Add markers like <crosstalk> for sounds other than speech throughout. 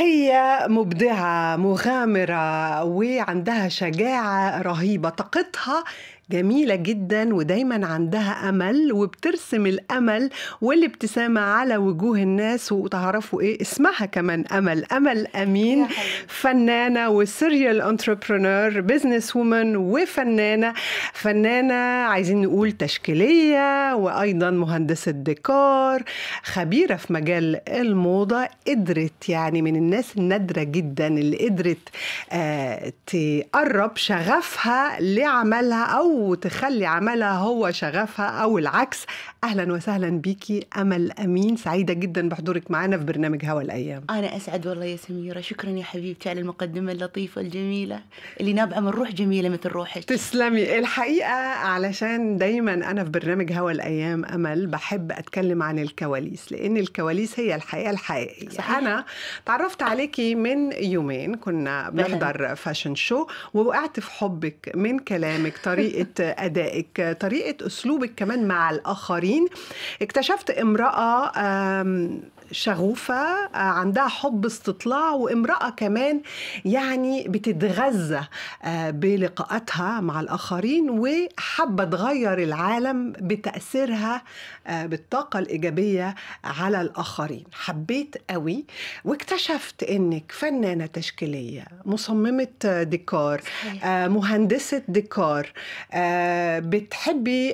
هي مبدعة مغامرة وعندها شجاعة رهيبة طاقتها جميلة جدا ودايما عندها أمل وبترسم الأمل والابتسامة على وجوه الناس وتعرفوا إيه اسمها كمان أمل أمل أمين فنانة وسيريال انتربرونور بزنس وومن وفنانة فنانة عايزين نقول تشكيلية وأيضا مهندسة ديكور خبيرة في مجال الموضة قدرت يعني من الناس النادرة جدا اللي قدرت آه تقرب شغفها لعملها أو وتخلي عملها هو شغفها أو العكس أهلا وسهلا بيكي أمل أمين سعيدة جدا بحضورك معنا في برنامج هوا الأيام أنا أسعد والله يا سميرة شكرا يا حبيبتي على المقدمة اللطيفة الجميلة اللي نابعة من روح جميلة مثل روحك تسلمي الحقيقة علشان دايما أنا في برنامج هوا الأيام أمل بحب أتكلم عن الكواليس لأن الكواليس هي الحقيقة الحقيقية صحيح. أنا تعرفت عليكي من يومين كنا بنحضر فاشن شو ووقعت في حبك من كلامك طريقة طريقه أدائك طريقة أسلوبك كمان مع الآخرين اكتشفت امرأة شغوفة آه، عندها حب استطلاع وامرأة كمان يعني بتتغذى آه، بلقاءاتها مع الآخرين وحابة تغير العالم بتأثيرها آه، بالطاقة الإيجابية على الآخرين حبيت قوي واكتشفت إنك فنانة تشكيلية مصممة ديكار مهندسة ديكار بتحبي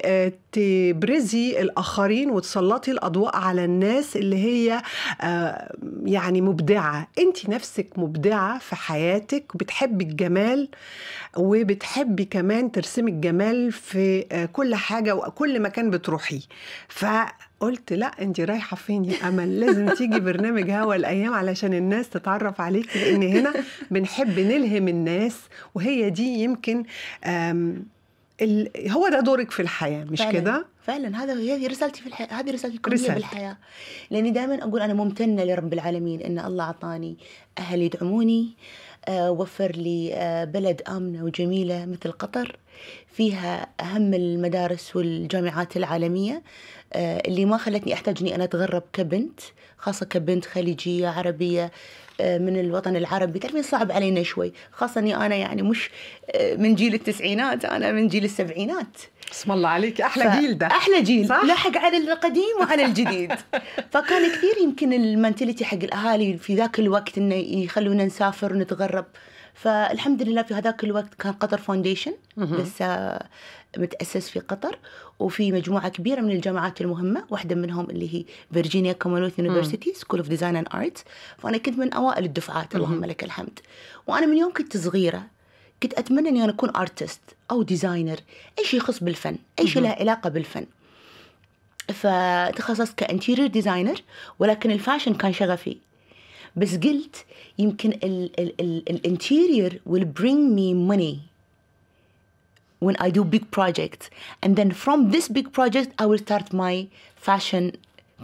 تبرزي الآخرين وتسلطي الأضواء على الناس اللي هي آه، يعني مبدعه انت نفسك مبدعه في حياتك وبتحبي الجمال وبتحبي كمان ترسمي الجمال في آه، كل حاجه وكل مكان بتروحيه ف قلت لا انت رايحه فين يا امل لازم تيجي برنامج هوا الايام علشان الناس تتعرف عليك لان هنا بنحب نلهم الناس وهي دي يمكن هو ده دورك في الحياه مش كده فعلا هذا هذه رسالتي في الحياه هذه رسالتي الكبرى رسالت. بالحياه لاني دائما اقول انا ممتنه لرب العالمين ان الله اعطاني اهل يدعموني آه، وفر لي آه، بلد امنه وجميله مثل قطر فيها اهم المدارس والجامعات العالميه آه، اللي ما خلتني احتاج اني انا اتغرب كبنت خاصه كبنت خليجيه عربيه من الوطن العربي تعرفين صعب علينا شوي خاصه اني انا يعني مش من جيل التسعينات انا من جيل السبعينات بسم الله عليك احلى ف... جيل ده احلى جيل صح؟ لاحق على القديم وعلى الجديد <laughs> فكان كثير يمكن المنتاليتي حق الاهالي في ذاك الوقت انه يخلونا نسافر ونتغرب فالحمد لله في هذاك الوقت كان قطر فاونديشن لسه آه، متاسس في قطر وفي مجموعه كبيره من الجامعات المهمه واحده منهم اللي هي فيرجينيا كومنولث يونيفرسيتي سكول اوف ديزاين اند ارتس فانا كنت من اوائل الدفعات اللهم لك الحمد وانا من يوم كنت صغيره كنت اتمنى اني انا اكون ارتست او ديزاينر اي شيء يخص بالفن اي شيء له علاقه بالفن فتخصصت كانتيرير ديزاينر ولكن الفاشن كان شغفي بس قلت يمكن الانتيرير will bring me money when I do big projects and then from this big project I will start my fashion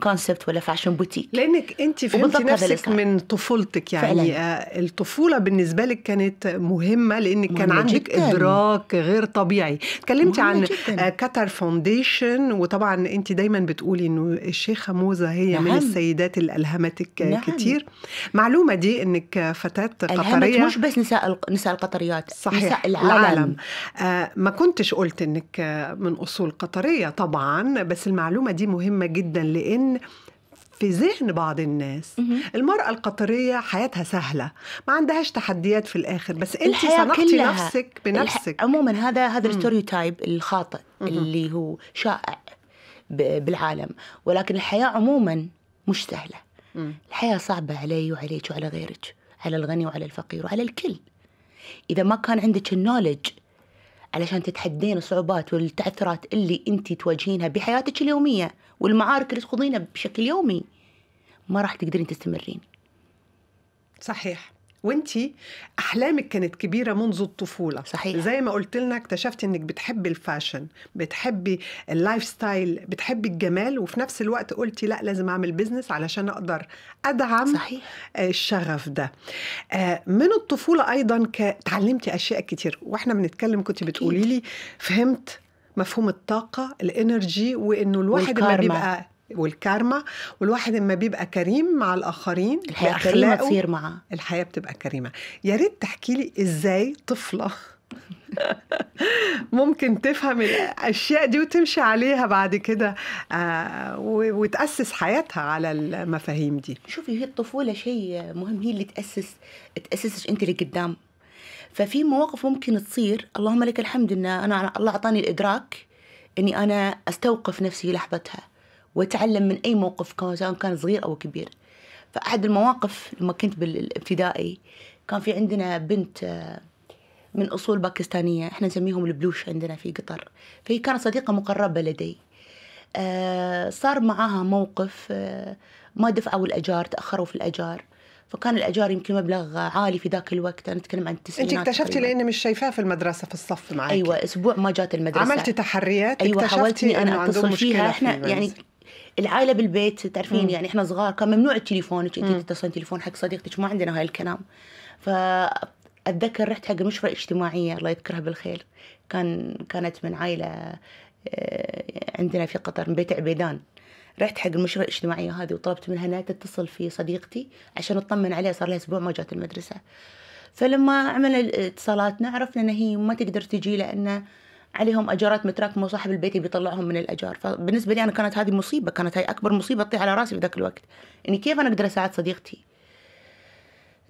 كونسبت ولا فاشن بوتيك لانك انت فهمتي نفسك من طفولتك يعني فعلا. آه، الطفوله بالنسبه لك كانت مهمه لانك مهمة كان عندك جداً. ادراك غير طبيعي اتكلمتي عن كاتر فاونديشن فونديشن وطبعا انت دايما بتقولي انه الشيخه موزه هي نعم. من السيدات اللي الهمتك نعم. كتير معلومه دي انك فتاه قطريه مش بس نساء نساء القطريات صحيح نساء العالم, العالم. آه ما كنتش قلت انك آه، من اصول قطريه طبعا بس المعلومه دي مهمه جدا لان لان في ذهن بعض الناس المرأة القطرية حياتها سهلة ما عندهاش تحديات في الآخر بس أنت صنعتي نفسك بنفسك الح... عموما هذا هذا الستيريوتايب الخاطئ اللي هو شائع بالعالم ولكن الحياة عموما مش سهلة الحياة صعبة علي وعليك وعلى غيرك على الغني وعلى الفقير وعلى الكل إذا ما كان عندك النولج علشان تتحدين الصعوبات والتعثرات اللي انت تواجهينها بحياتك اليوميه والمعارك اللي تخوضينها بشكل يومي ما راح تقدرين تستمرين صحيح وانتي احلامك كانت كبيره منذ الطفوله صحيح زي ما قلت لنا اكتشفتي انك بتحبي الفاشن بتحبي اللايف ستايل بتحبي الجمال وفي نفس الوقت قلتي لا لازم اعمل بيزنس علشان اقدر ادعم صحيح. الشغف ده آه، من الطفوله ايضا تعلمتي اشياء كتير واحنا بنتكلم كنت بتقولي لي فهمت مفهوم الطاقة الانرجي وانه الواحد لما بيبقى والكارما والواحد لما بيبقى كريم مع الاخرين الحياه كريمه تصير معاه الحياه بتبقى كريمه يا ريت تحكي لي ازاي طفله <laughs> ممكن تفهم الاشياء دي وتمشي عليها بعد كده آه، وتاسس حياتها على المفاهيم دي شوفي هي الطفوله شيء مهم هي اللي تاسس تاسسش انت اللي قدام ففي مواقف ممكن تصير اللهم لك الحمد ان انا الله اعطاني الادراك اني انا استوقف نفسي لحظتها واتعلم من اي موقف كان سواء كان صغير او كبير فاحد المواقف لما كنت بالابتدائي كان في عندنا بنت آه، من اصول باكستانيه احنا نسميهم البلوش عندنا في قطر فهي كانت صديقه مقربه لدي آه، صار معاها موقف آه، ما دفعوا الاجار تاخروا في الاجار فكان الاجار يمكن مبلغ عالي في ذاك الوقت انا اتكلم عن التسعينات انت اكتشفتي لان مش شايفاه في المدرسه في الصف معك ايوه اسبوع ما جات المدرسه عملتي تحريات ايوه حاولتني انا اتصل فيها احنا في يعني العائله بالبيت تعرفين يعني احنا صغار كان ممنوع التليفون انت تتصلين تليفون حق صديقتك ما عندنا هاي الكلام فاتذكر رحت حق المشفى الاجتماعيه الله يذكرها بالخير كان كانت من عائله آه، عندنا في قطر من بيت عبيدان رحت حق المشفى الاجتماعية هذه وطلبت منها انها تتصل في صديقتي عشان اطمن عليها صار لها اسبوع ما جات المدرسة فلما عملنا اتصالاتنا عرفنا ان هي ما تقدر تجي لانه عليهم اجارات متراكمه وصاحب البيت بيطلعهم من الاجار فبالنسبه لي انا كانت هذه مصيبه كانت هاي اكبر مصيبه تطيح على راسي في ذاك الوقت اني كيف انا اقدر اساعد صديقتي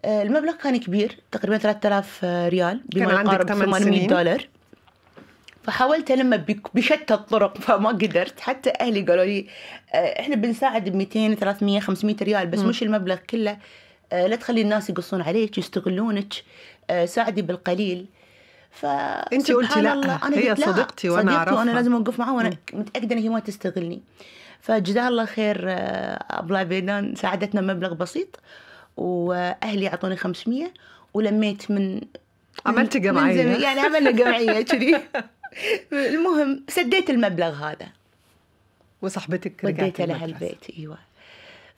آه، المبلغ كان كبير تقريبا 3000 ريال بما يقارب 800 سنين. دولار فحاولت لما بشتى الطرق <laughs> فما قدرت حتى أهلي قالوا لي آه، إحنا بنساعد ب 200 300 500 ريال بس م. مش المبلغ كله آه، لا تخلي الناس يقصون عليك يستغلونك ساعدي بالقليل ف انت قلتي لا الله. انا هي صديقتي, صديقتي وانا اعرفها وانا لازم اوقف معاها وانا متاكده ان هي ما تستغلني فجزاها الله خير آه، ابلا بيدان ساعدتنا مبلغ بسيط واهلي اعطوني 500 ولميت من عملت جمعيه من يعني عملنا جمعيه كذي <laughs> المهم سديت المبلغ هذا وصاحبتك رجعت وديتها لها البيت ايوه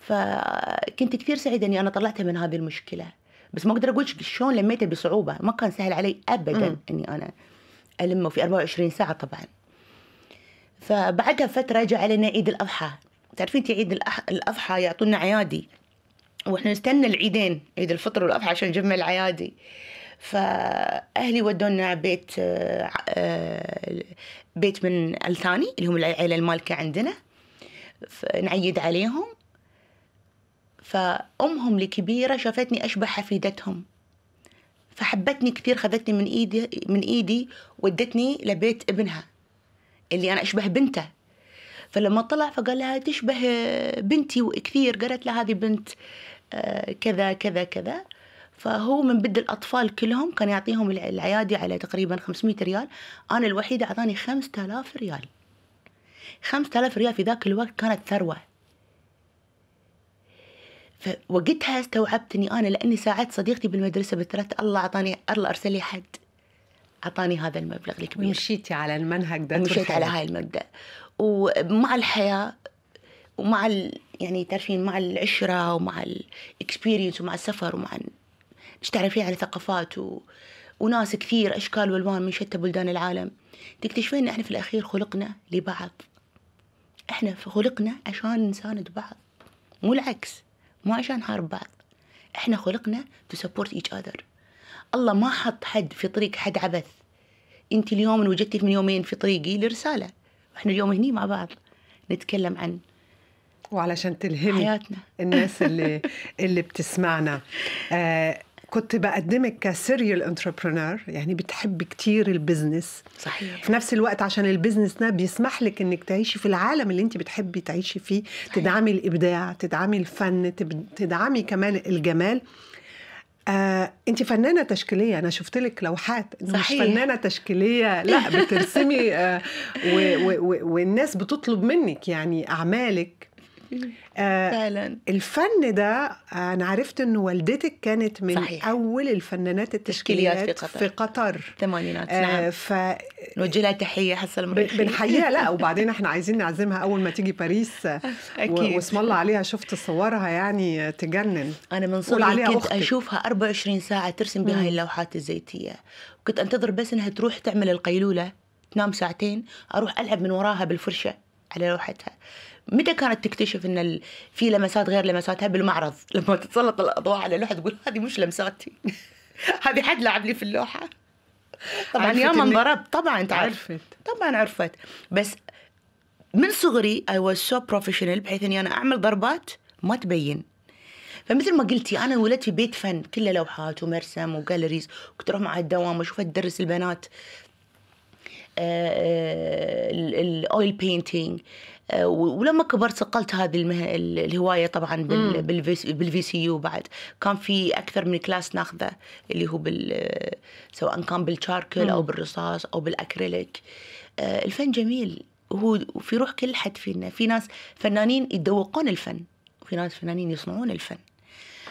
فكنت كثير سعيده اني انا طلعتها من هذه المشكله بس ما اقدر اقول شلون لميته بصعوبه ما كان سهل علي ابدا م. اني انا المه في 24 ساعه طبعا فبعدها فتره جاء علينا عيد الاضحى تعرفين انت عيد الاضحى يعطونا عيادي واحنا نستنى العيدين عيد الفطر والاضحى عشان نجمع العيادي فاهلي ودونا بيت آه، بيت من الثاني اللي هم العيله المالكه عندنا نعيد عليهم فأمهم الكبيرة شافتني أشبه حفيدتهم فحبتني كثير خذتني من ايدي من ايدي ودتني لبيت ابنها اللي انا اشبه بنته فلما طلع فقال لها تشبه بنتي وكثير قالت لها هذه بنت آه، كذا كذا كذا فهو من بد الأطفال كلهم كان يعطيهم العيادي على تقريبا 500 ريال أنا الوحيدة أعطاني 5000 ريال 5000 ريال في ذاك الوقت كانت ثروة فوقتها استوعبت اني انا لاني ساعدت صديقتي بالمدرسه بالثلاث الله اعطاني الله ارسل لي حد اعطاني هذا المبلغ الكبير مشيتي على المنهج ده مشيت على هاي المبدا ومع الحياه ومع ال... يعني تعرفين مع العشره ومع الاكسبيرينس ومع السفر ومع ايش تعرفين على ثقافات و... وناس كثير اشكال والوان من شتى بلدان العالم تكتشفين ان احنا في الاخير خلقنا لبعض احنا خلقنا عشان نساند بعض مو العكس مو عشان نحارب بعض احنا خلقنا تو سبورت ايتش اذر الله ما حط حد في طريق حد عبث انت اليوم وجدتي من يومين في طريقي لرساله واحنا اليوم هني مع بعض نتكلم عن وعلشان تلهمي حياتنا الناس اللي <laughs> اللي بتسمعنا آه كنت بقدمك كسيريال انتربرنور يعني بتحبي كتير البزنس صحيح في نفس الوقت عشان البزنس ده بيسمح لك انك تعيشي في العالم اللي انت بتحبي تعيشي فيه صحيح. تدعمي الابداع تدعمي الفن تدعمي كمان الجمال آه، انت فنانه تشكيليه انا شفت لك لوحات صحيح. مش فنانه تشكيليه لا بترسمي آه، و- و- و- والناس بتطلب منك يعني اعمالك آه فعلا الفن ده انا عرفت ان والدتك كانت من صحيح. اول الفنانات التشكيليات في قطر في قطر الثمانينات آه نعم ف نوجه لها تحيه حسن المريخي بنحييها لا <laughs> وبعدين احنا عايزين نعزمها اول ما تيجي باريس اكيد واسم الله عليها شفت صورها يعني تجنن انا من صغري كنت أختي. اشوفها 24 ساعه ترسم بهاي اللوحات الزيتيه وكنت انتظر بس انها تروح تعمل القيلوله تنام ساعتين اروح العب من وراها بالفرشه على لوحتها متى كانت تكتشف ان في لمسات غير لمساتها بالمعرض لما تتسلط الاضواء على اللوحه تقول هذه مش لمساتي <laughs> هذه حد لعب لي في اللوحه طبعا من انضربت طبعا تعرف عرفت طبعا عرفت بس من صغري اي واز سو بروفيشنال بحيث اني انا اعمل ضربات ما تبين فمثل ما قلتي انا انولدت في بيت فن كله لوحات ومرسم وجاليريز كنت اروح مع الدوام واشوف تدرس البنات آه، آه، الاويل بينتينج آه، ولما كبرت صقلت هذه المه... الهوايه طبعا بال... بالفي... بالفي سي يو بعد كان في اكثر من كلاس ناخذه اللي هو بال سواء كان بالشاركل او بالرصاص او بالاكريليك آه، الفن جميل هو في روح كل حد فينا في ناس فنانين يتذوقون الفن وفي ناس فنانين يصنعون الفن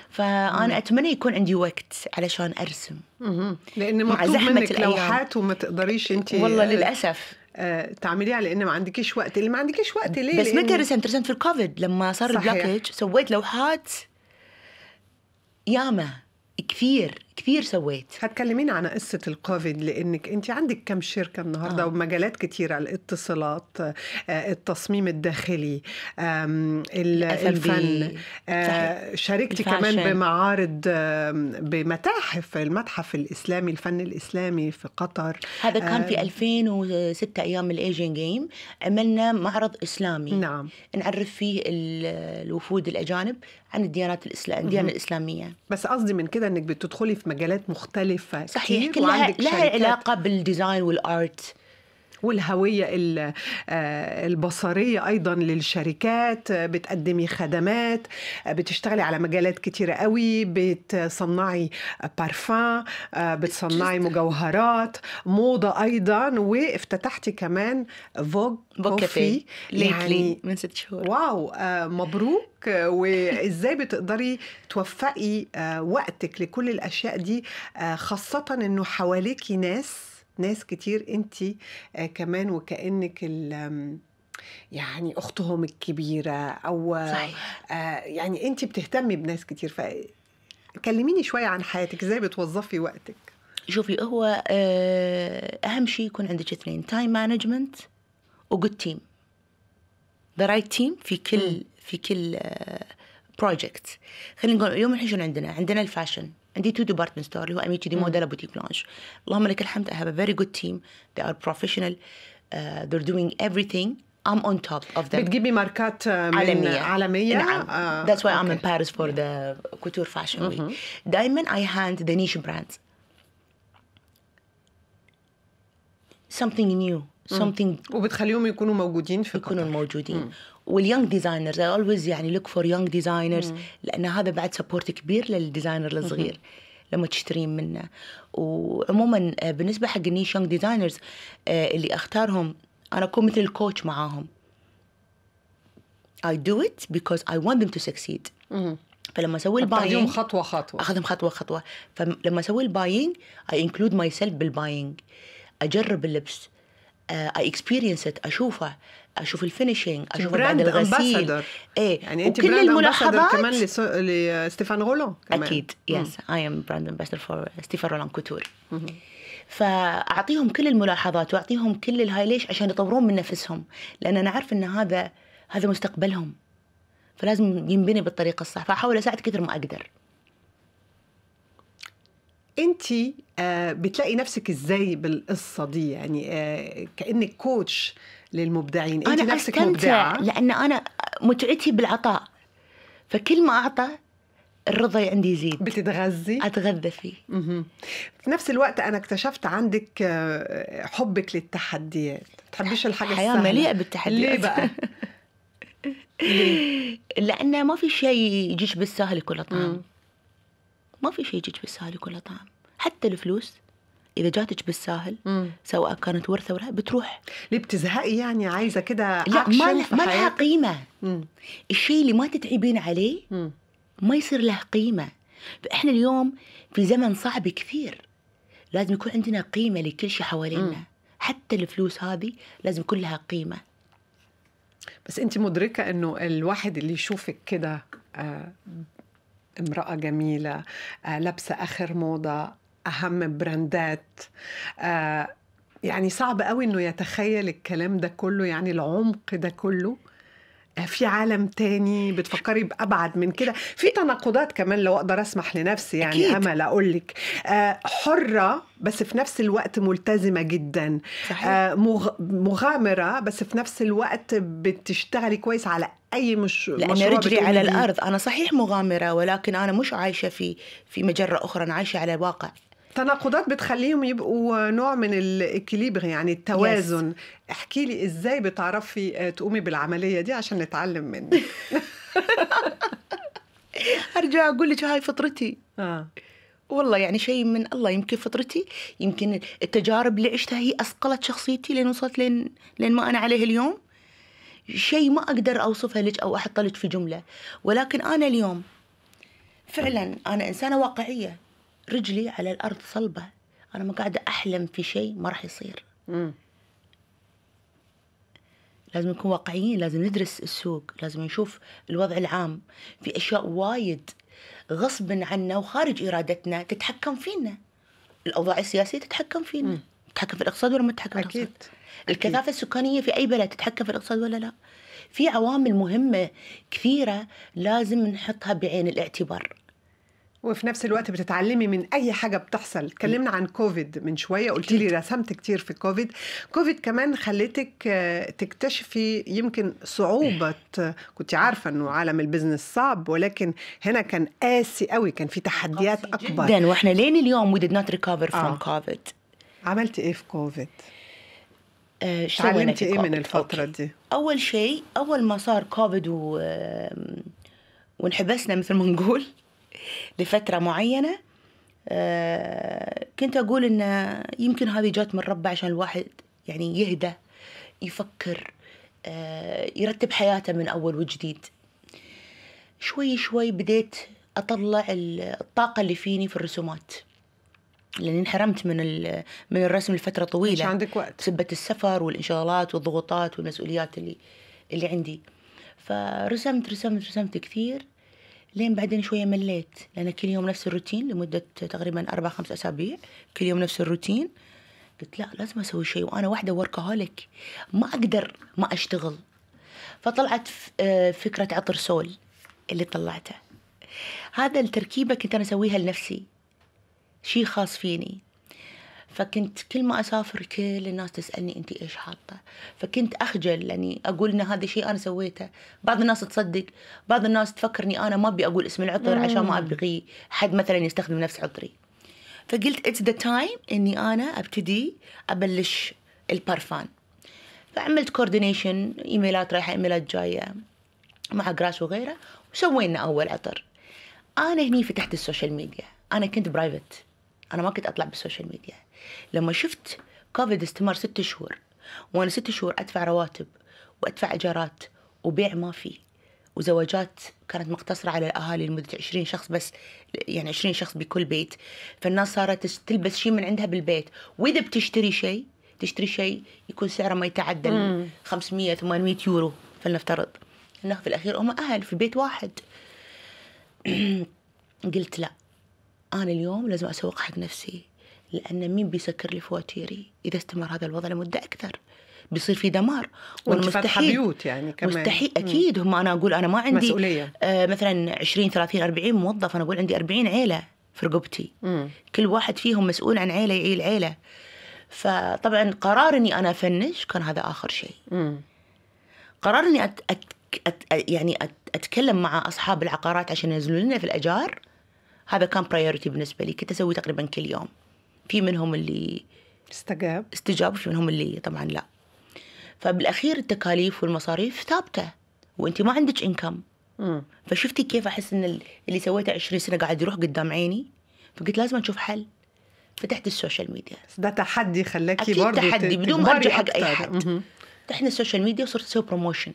فانا مم. اتمنى يكون عندي وقت علشان ارسم مم. لان مع زحمه منك لوحات وما تقدريش انت والله للاسف آه، تعمليها لان ما عندكيش وقت اللي ما عندكيش وقت ليه بس متى انترسنت في الكوفيد لما صار البلوكج سويت لوحات ياما كثير كثير سويت هتكلمين عن قصه الكوفيد لانك انت عندك كم شركه النهارده آه. ومجالات كتيره الاتصالات آه، التصميم الداخلي الفن آه، شاركتي كمان بمعارض بمتاحف المتحف الاسلامي الفن الاسلامي في قطر هذا كان في 2006 ايام الايجين جيم عملنا معرض اسلامي نعم نعرف فيه الوفود الاجانب عن الديانات الإسلامية الديانه الاسلاميه بس قصدي من كده انك بتدخلي مجالات مختلفه صحيح كلها لها علاقه بالديزاين والارت والهويه آه، البصريه ايضا للشركات بتقدمي خدمات بتشتغلي على مجالات كتيره قوي بتصنعي بارفان آه، بتصنعي مجوهرات موضه ايضا وافتتحتي كمان فوج كوفي يعني من ست شهور واو آه، مبروك <laughs> وازاي بتقدري توفقي وقتك لكل الاشياء دي خاصه انه حواليكي ناس ناس كتير انت آه، كمان وكانك يعني اختهم الكبيره او صحيح. آه، يعني انت بتهتمي بناس كتير فكلميني شويه عن حياتك ازاي بتوظفي وقتك شوفي هو آه، اهم شيء يكون عندك اثنين تايم مانجمنت وجود تيم ذا رايت تيم في كل في كل بروجكت خلينا نقول اليوم الحين شنو عندنا؟ عندنا الفاشن عندي تو ديبارتمنت ستور اللي هو اميتشي دي موديل بوتيك بلانش اللهم لك الحمد I have a very good team they are professional uh, they're doing everything I'm on top of them بتجيبي ماركات من عالمية عالمية نعم uh, that's why okay. I'm in Paris for yeah. the couture fashion mm -hmm. week دايما I hand the niche brands something new something وبتخليهم يكونوا موجودين في يكونوا قطر. موجودين واليونج ديزاينرز اي اولويز يعني لوك فور يونج ديزاينرز لان هذا بعد سبورت كبير للديزاينر الصغير لما تشترين منه وعموما آه، بالنسبه حق النيش يونج ديزاينرز آه، اللي اختارهم انا اكون مثل الكوتش معاهم I do it because I want them to succeed فلما اسوي الباينج خطوه خطوه اخذهم خطوه خطوه فلما اسوي الباينج اي انكلود ماي سيلف بالباينج اجرب اللبس اي اكسبيرينس ات اشوفه اشوف الفينيشنج اشوف بعد الغسيل ambassador. ايه يعني انت براند الملاحظات كمان لستيفان رولان كمان اكيد يس اي ام براند امباسادر فور ستيفان رولان كوتور فاعطيهم كل الملاحظات واعطيهم كل الهاي ليش عشان يطورون من نفسهم لان انا عارف ان هذا هذا مستقبلهم فلازم ينبني بالطريقه الصح فاحاول اساعد كثر ما اقدر انت آه، بتلاقي نفسك ازاي بالقصه دي يعني آه، كانك كوتش للمبدعين انت أنا نفسك مبدعه لان انا متعتي بالعطاء فكل ما اعطى الرضا عندي يزيد بتتغذي اتغذى فيه في نفس الوقت انا اكتشفت عندك آه، حبك للتحديات تحبيش الحاجه الحياه مليئه بالتحديات ليه بقى <laughs> ليه؟ لان ما في شيء يجيش بالسهل كل طعم ما في شيء يجيك بالسهل يكون له طعم حتى الفلوس اذا جاتك بالساهل مم. سواء كانت ورثه ولا بتروح ليه بتزهقي يعني عايزه كده لا ما ما لها قيمه مم. الشيء اللي ما تتعبين عليه مم. ما يصير له قيمه احنا اليوم في زمن صعب كثير لازم يكون عندنا قيمه لكل شيء حوالينا حتى الفلوس هذه لازم يكون لها قيمه بس انت مدركه انه الواحد اللي يشوفك كده آه، امرأة جميلة آه، لابسة آخر موضة أهم براندات آه، يعني صعب قوي انه يتخيل الكلام ده كله يعني العمق ده كله آه، في عالم تاني بتفكري بابعد من كده في تناقضات كمان لو اقدر اسمح لنفسي يعني أكيد. امل اقول لك حره بس في نفس الوقت ملتزمه جدا صحيح. مغامره بس في نفس الوقت بتشتغلي كويس على اي مش لانه رجلي على الارض انا صحيح مغامره ولكن انا مش عايشه في في مجره اخرى انا عايشه على الواقع تناقضات بتخليهم يبقوا نوع من الاكيليبر يعني التوازن yes. احكي لي ازاي بتعرفي آه، تقومي بالعمليه دي عشان نتعلم منك <laughs> ارجع اقول لك هاي فطرتي آه. والله يعني شيء من الله يمكن فطرتي يمكن التجارب اللي عشتها هي اثقلت شخصيتي لين وصلت لين لين ما انا عليه اليوم شيء ما اقدر اوصفه لك او احطه لك في جمله ولكن انا اليوم فعلا انا انسانه واقعيه رجلي على الارض صلبه انا ما قاعده احلم في شيء ما راح يصير لازم نكون واقعيين لازم ندرس السوق لازم نشوف الوضع العام في اشياء وايد غصب عنا وخارج ارادتنا تتحكم فينا الاوضاع السياسيه تتحكم فينا تتحكم في الاقتصاد ولا ما تتحكم اكيد في الاقتصاد. الكثافه السكانيه في اي بلد تتحكم في الاقتصاد ولا لا في عوامل مهمه كثيره لازم نحطها بعين الاعتبار وفي نفس الوقت بتتعلمي من اي حاجه بتحصل اتكلمنا عن كوفيد من شويه قلت لي رسمت كتير في كوفيد كوفيد كمان خلتك آه، تكتشفي يمكن صعوبه كنت عارفه انه عالم البزنس صعب ولكن هنا كان قاسي قوي كان في تحديات اكبر جدا واحنا لين اليوم وي ديد نوت ريكفر فروم كوفيد عملتي ايه في كوفيد آه، تعلمتي ايه من الفتره أوكي. دي اول شيء اول ما صار كوفيد و... وانحبسنا مثل ما نقول <laughs> لفتره معينه آه، كنت اقول ان يمكن هذه جات من ربه عشان الواحد يعني يهدى يفكر آه، يرتب حياته من اول وجديد شوي شوي بديت اطلع الطاقه اللي فيني في الرسومات لاني انحرمت من من الرسم لفتره طويله مش عندك وقت بسبه السفر والانشغالات والضغوطات والمسؤوليات اللي اللي عندي فرسمت رسمت رسمت كثير لين بعدين شويه مليت لان كل يوم نفس الروتين لمده تقريبا اربع خمس اسابيع كل يوم نفس الروتين قلت لا لازم اسوي شيء وانا واحده وركهوليك ما اقدر ما اشتغل فطلعت آه، فكره عطر سول اللي طلعته هذا التركيبه كنت انا اسويها لنفسي شيء خاص فيني فكنت كل ما اسافر كل الناس تسالني انت ايش حاطه فكنت اخجل لاني اقول ان هذا شيء انا سويته بعض الناس تصدق بعض الناس تفكرني انا ما ابي اقول اسم العطر عشان ما ابغي حد مثلا يستخدم نفس عطري فقلت اتس ذا تايم اني انا ابتدي ابلش البارفان فعملت كوردينيشن ايميلات رايحه ايميلات جايه مع جراس وغيره وسوينا اول عطر انا هني فتحت السوشيال ميديا انا كنت برايفت انا ما كنت اطلع بالسوشيال ميديا لما شفت كوفيد استمر ست شهور وانا ست شهور ادفع رواتب وادفع ايجارات وبيع ما في وزواجات كانت مقتصرة على الأهالي لمدة 20 شخص بس يعني 20 شخص بكل بيت فالناس صارت تلبس شيء من عندها بالبيت وإذا بتشتري شيء تشتري شيء يكون سعره ما يتعدى 500 800 يورو فلنفترض انه في الاخير هم اهل في بيت واحد <clears throat> قلت لا أنا اليوم لازم أسوق حق نفسي لأن مين بيسكر لي فواتيري إذا استمر هذا الوضع لمدة أكثر بيصير في دمار ومستحيل بيوت يعني كمان مستحيل اكيد هم انا اقول انا ما عندي مسؤوليه آه مثلا 20 30 40 موظف انا اقول عندي 40 عيله في رقبتي مم. كل واحد فيهم مسؤول عن عيله يعيل عيله فطبعا قرار اني انا افنش كان هذا اخر شيء قرار اني أت... أت... أت... يعني أت... اتكلم مع اصحاب العقارات عشان ينزلوا لنا في الاجار هذا كان برايورتي بالنسبه لي كنت اسوي تقريبا كل يوم في منهم اللي استجاب استجاب وفي منهم اللي طبعا لا فبالاخير التكاليف والمصاريف ثابته وانت ما عندك انكم فشفتي كيف احس ان اللي سويته 20 سنه قاعد يروح قدام عيني فقلت لازم اشوف حل فتحت السوشيال ميديا ده تحدي خلاكي برضه تحدي بدون ما ارجع حق اي حد فتحنا السوشيال ميديا وصرت اسوي بروموشن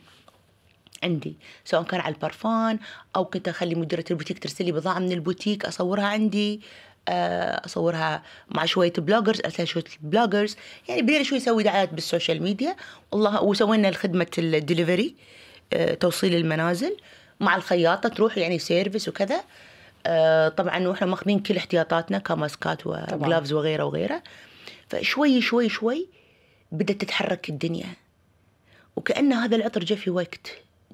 عندي سواء كان على البرفان او كنت اخلي مديره البوتيك ترسل لي بضاعه من البوتيك اصورها عندي آه، اصورها مع شويه بلوجرز ارسل شويه بلوجرز يعني بدينا شوي نسوي دعايات بالسوشيال ميديا والله وسوينا خدمه الدليفري آه، توصيل المنازل مع الخياطه تروح يعني سيرفيس وكذا آه، طبعا واحنا ماخذين كل احتياطاتنا كماسكات وجلافز وغيره وغيره فشوي شوي شوي بدات تتحرك الدنيا وكأن هذا العطر جاء في وقت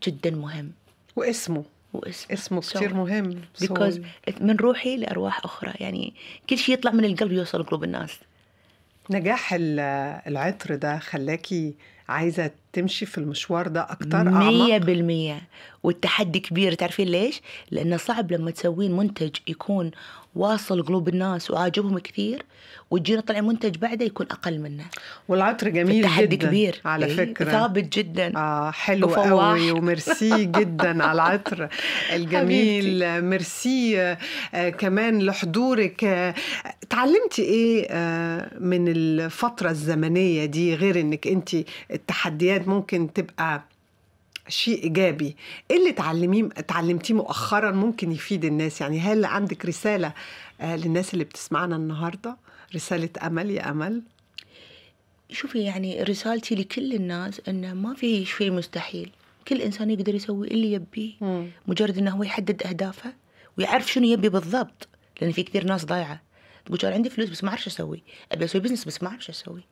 جدا مهم واسمه واسمه اسمه كثير مهم بيكوز من روحي لارواح اخرى يعني كل شيء يطلع من القلب يوصل قلوب الناس نجاح العطر ده خلاكي عايزه تمشي في المشوار ده أكتر مية بالمية والتحدي كبير تعرفين ليش؟ لأنه صعب لما تسوين منتج يكون واصل قلوب الناس وعاجبهم كثير وتجينا طلع منتج بعده يكون أقل منه والعطر جميل جدا كبير على إيه، فكرة ثابت جدا آه حلو قوي وميرسي <laughs> جدا على العطر الجميل ميرسي آه كمان لحضورك آه تعلمتي إيه آه من الفترة الزمنية دي غير إنك أنت التحديات الواحد ممكن تبقى شيء ايجابي ايه اللي تعلميه اتعلمتيه مؤخرا ممكن يفيد الناس يعني هل عندك رساله آه، للناس اللي بتسمعنا النهارده رساله امل يا امل شوفي يعني رسالتي لكل الناس انه ما في شيء مستحيل كل انسان يقدر يسوي اللي يبيه مجرد انه هو يحدد اهدافه ويعرف شنو يبي بالضبط لان في كثير ناس ضايعه تقول انا عندي فلوس بس ما اعرف اسوي ابي اسوي بزنس بس ما اعرف اسوي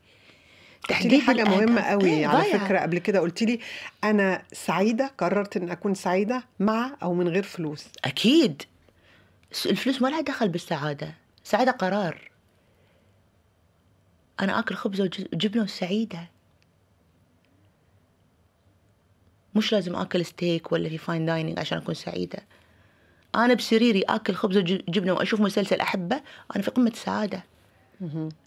تحديد حاجه مهمه قوي إيه على ضيع. فكره قبل كده قلت لي انا سعيده قررت ان اكون سعيده مع او من غير فلوس اكيد الفلوس ما لها دخل بالسعاده السعاده قرار انا اكل خبز وجبنه وسعيده مش لازم اكل ستيك ولا في فاين دايننج عشان اكون سعيده انا بسريري اكل خبز وجبنه واشوف مسلسل احبه انا في قمه السعاده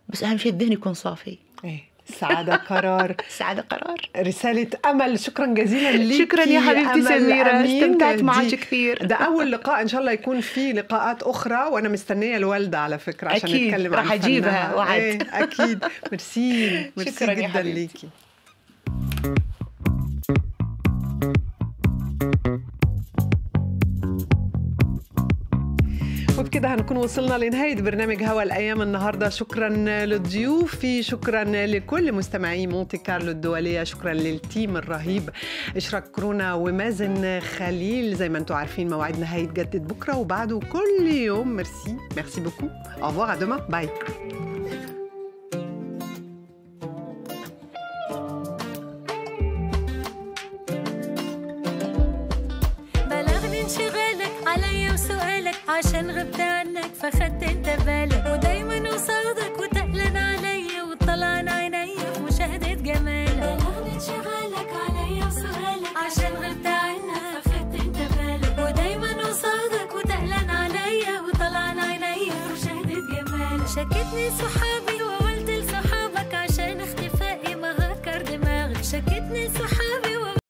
بس اهم شيء الذهن يكون صافي ايه سعادة قرار <laughs> سعادة قرار رسالة أمل شكرا جزيلا ليكي شكرا يا حبيبتي سميرة استمتعت معك كثير <laughs> ده أول لقاء إن شاء الله يكون في لقاءات أخرى وأنا مستنية الوالدة على فكرة عشان أكيد. نتكلم عن رح أجيبها وعد إيه، أكيد <laughs> ميرسي ميرسي جدا ليكي كده هنكون وصلنا لنهاية برنامج هوا الأيام النهاردة شكرا لضيوفي شكرا لكل مستمعي مونتي كارلو الدولية شكرا للتيم الرهيب إشراك كورونا ومازن خليل زي ما انتم عارفين موعدنا هيتجدد بكرة وبعده كل يوم ميرسي ميرسي بوكو أفوار دما باي